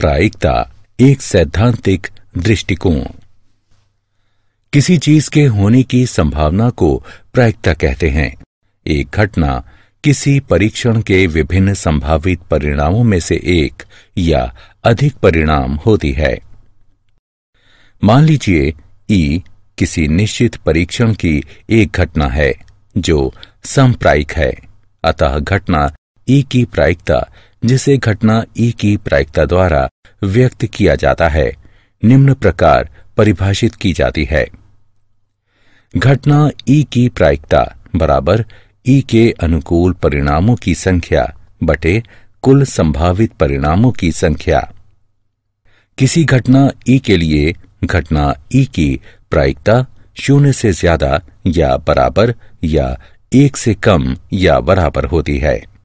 प्रायिकता एक सैद्धांतिक दृष्टिकोण किसी चीज के होने की संभावना को प्रायिकता कहते हैं एक घटना किसी परीक्षण के विभिन्न संभावित परिणामों में से एक या अधिक परिणाम होती है मान लीजिए ई e किसी निश्चित परीक्षण की एक घटना है जो संप्रायिक है अतः घटना ई e की प्रायिकता जिसे घटना ई की प्रायिकता द्वारा व्यक्त किया जाता है निम्न प्रकार परिभाषित की जाती है घटना ई की प्रायिकता बराबर ई के अनुकूल परिणामों की संख्या बटे कुल संभावित परिणामों की संख्या किसी घटना ई के लिए घटना ई की प्रायिकता शून्य से ज्यादा या बराबर या एक से कम या बराबर होती है